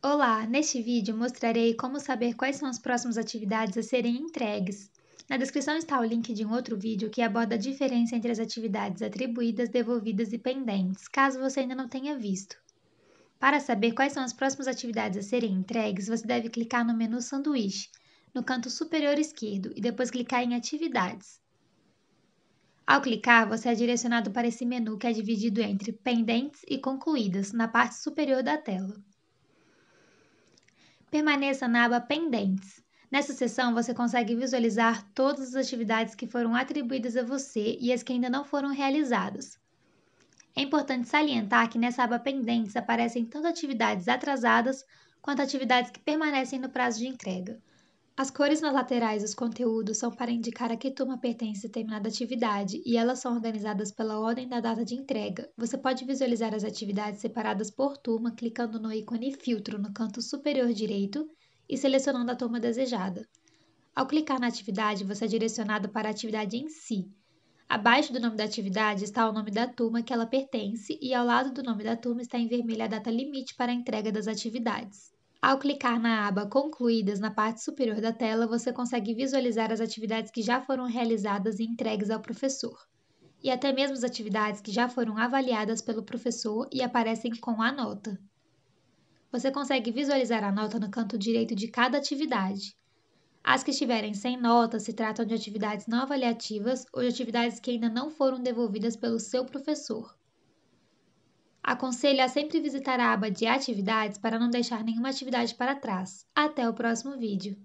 Olá! Neste vídeo mostrarei como saber quais são as próximas atividades a serem entregues. Na descrição está o link de um outro vídeo que aborda a diferença entre as atividades atribuídas, devolvidas e pendentes, caso você ainda não tenha visto. Para saber quais são as próximas atividades a serem entregues, você deve clicar no menu Sanduíche, no canto superior esquerdo, e depois clicar em Atividades. Ao clicar, você é direcionado para esse menu que é dividido entre Pendentes e Concluídas, na parte superior da tela permaneça na aba Pendentes. Nessa seção, você consegue visualizar todas as atividades que foram atribuídas a você e as que ainda não foram realizadas. É importante salientar que nessa aba Pendentes aparecem tanto atividades atrasadas quanto atividades que permanecem no prazo de entrega. As cores nas laterais dos conteúdos são para indicar a que turma pertence a determinada atividade e elas são organizadas pela ordem da data de entrega. Você pode visualizar as atividades separadas por turma clicando no ícone Filtro no canto superior direito e selecionando a turma desejada. Ao clicar na atividade, você é direcionado para a atividade em si. Abaixo do nome da atividade está o nome da turma que ela pertence e ao lado do nome da turma está em vermelho a data limite para a entrega das atividades. Ao clicar na aba Concluídas na parte superior da tela, você consegue visualizar as atividades que já foram realizadas e entregues ao professor, e até mesmo as atividades que já foram avaliadas pelo professor e aparecem com a nota. Você consegue visualizar a nota no canto direito de cada atividade. As que estiverem sem nota se tratam de atividades não avaliativas ou de atividades que ainda não foram devolvidas pelo seu professor. Aconselho a sempre visitar a aba de atividades para não deixar nenhuma atividade para trás. Até o próximo vídeo!